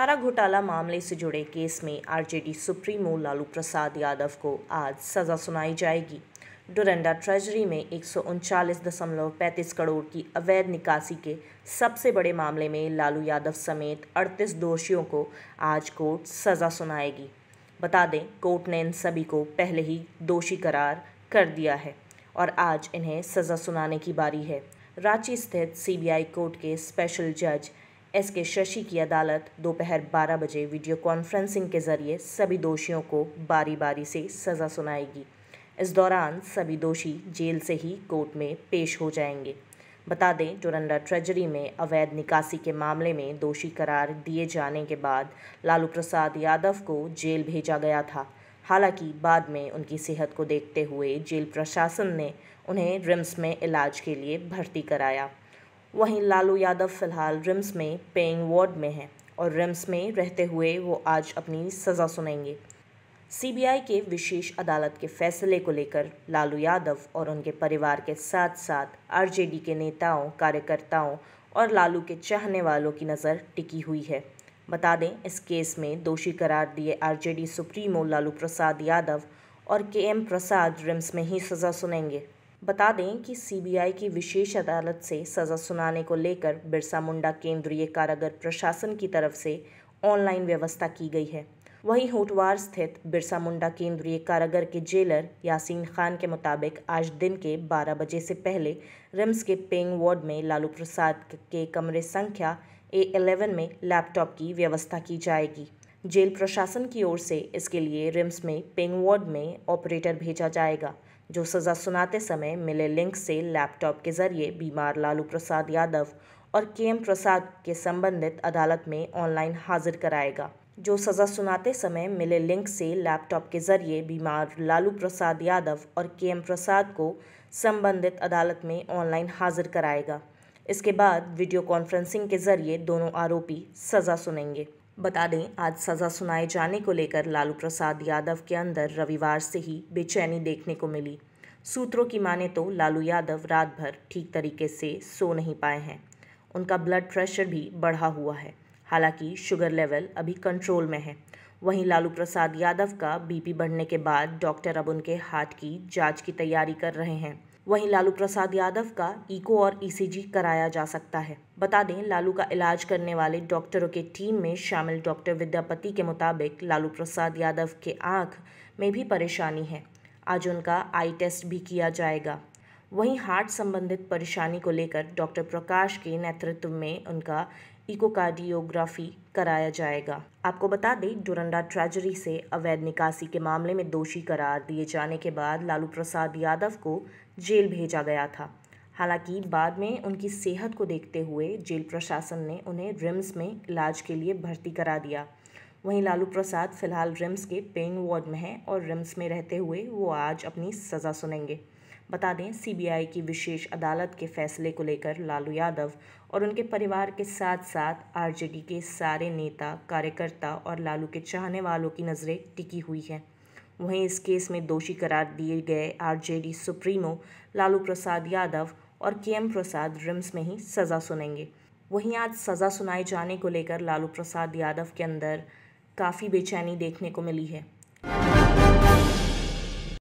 चारा घोटाला मामले से जुड़े केस में आरजेडी सुप्रीमो लालू प्रसाद यादव को आज सजा सुनाई जाएगी डोरेंडा ट्रेजरी में एक करोड़ की अवैध निकासी के सबसे बड़े मामले में लालू यादव समेत 38 दोषियों को आज कोर्ट सजा सुनाएगी बता दें कोर्ट ने इन सभी को पहले ही दोषी करार कर दिया है और आज इन्हें सजा सुनाने की बारी है रांची स्थित सीबीआई कोर्ट के स्पेशल जज एस के शशि की अदालत दोपहर 12 बजे वीडियो कॉन्फ्रेंसिंग के जरिए सभी दोषियों को बारी बारी से सज़ा सुनाएगी इस दौरान सभी दोषी जेल से ही कोर्ट में पेश हो जाएंगे बता दें जोरंडा ट्रेजरी में अवैध निकासी के मामले में दोषी करार दिए जाने के बाद लालू प्रसाद यादव को जेल भेजा गया था हालांकि बाद में उनकी सेहत को देखते हुए जेल प्रशासन ने उन्हें रिम्स में इलाज के लिए भर्ती कराया वहीं लालू यादव फिलहाल रिम्स में पेइंग वार्ड में हैं और रिम्स में रहते हुए वो आज अपनी सज़ा सुनेंगे सीबीआई के विशेष अदालत के फैसले को लेकर लालू यादव और उनके परिवार के साथ साथ आरजेडी के नेताओं कार्यकर्ताओं और लालू के चाहने वालों की नज़र टिकी हुई है बता दें इस केस में दोषी करार दिए आरजेडी सुप्रीमो लालू प्रसाद यादव और के एम प्रसाद रिम्स में ही सज़ा सुनेंगे बता दें कि सीबीआई की विशेष अदालत से सज़ा सुनाने को लेकर बिरसा मुंडा केंद्रीय कारागर प्रशासन की तरफ से ऑनलाइन व्यवस्था की गई है वहीं होटवार स्थित बिरसा मुंडा केंद्रीय कारागर के जेलर यासीन खान के मुताबिक आज दिन के 12 बजे से पहले रिम्स के पेंग वार्ड में लालू प्रसाद के कमरे संख्या ए एलेवन में लैपटॉप की व्यवस्था की जाएगी जेल प्रशासन की ओर से इसके लिए रिम्स में पेंग वार्ड में ऑपरेटर भेजा जाएगा जो सज़ा सुनाते समय मिले लिंक से लैपटॉप के जरिए बीमार लालू प्रसाद यादव और के एम प्रसाद के संबंधित अदालत में ऑनलाइन हाजिर कराएगा जो सज़ा सुनाते समय मिले लिंक से लैपटॉप के जरिए बीमार लालू प्रसाद यादव और के एम प्रसाद को संबंधित अदालत में ऑनलाइन हाजिर कराएगा इसके बाद वीडियो कॉन्फ्रेंसिंग के जरिए दोनों आरोपी सज़ा सुनेंगे बता दें आज सजा सुनाए जाने को लेकर लालू प्रसाद यादव के अंदर रविवार से ही बेचैनी देखने को मिली सूत्रों की माने तो लालू यादव रात भर ठीक तरीके से सो नहीं पाए हैं उनका ब्लड प्रेशर भी बढ़ा हुआ है हालांकि शुगर लेवल अभी कंट्रोल में है वहीं लालू प्रसाद यादव का बीपी बढ़ने के बाद डॉक्टर अब उनके हार्ट की जांच की तैयारी कर रहे हैं वहीं लालू प्रसाद यादव का इको और ईसीजी कराया जा सकता है बता दें लालू का इलाज करने वाले डॉक्टरों के टीम में शामिल डॉक्टर विद्यापति के मुताबिक लालू प्रसाद यादव के आँख में भी परेशानी है आज उनका आई टेस्ट भी किया जाएगा वहीं हार्ट संबंधित परेशानी को लेकर डॉक्टर प्रकाश के नेतृत्व में उनका इकोकार्डियोग्राफी कराया जाएगा आपको बता दें डोरंडा ट्रेजरी से अवैध निकासी के मामले में दोषी करार दिए जाने के बाद लालू प्रसाद यादव को जेल भेजा गया था हालांकि बाद में उनकी सेहत को देखते हुए जेल प्रशासन ने उन्हें रिम्स में इलाज के लिए भर्ती करा दिया वहीं लालू प्रसाद फिलहाल रिम्स के पेंग वार्ड में हैं और रिम्स में रहते हुए वो आज अपनी सज़ा सुनेंगे बता दें सीबीआई की विशेष अदालत के फैसले को लेकर लालू यादव और उनके परिवार के साथ साथ आरजेडी के सारे नेता कार्यकर्ता और लालू के चाहने वालों की नज़रें टिकी हुई हैं वहीं इस केस में दोषी करार दिए गए आरजेडी सुप्रीमो लालू प्रसाद यादव और केएम प्रसाद रिम्स में ही सज़ा सुनेंगे वहीं आज सज़ा सुनाए जाने को लेकर लालू प्रसाद यादव के अंदर काफ़ी बेचैनी देखने को मिली है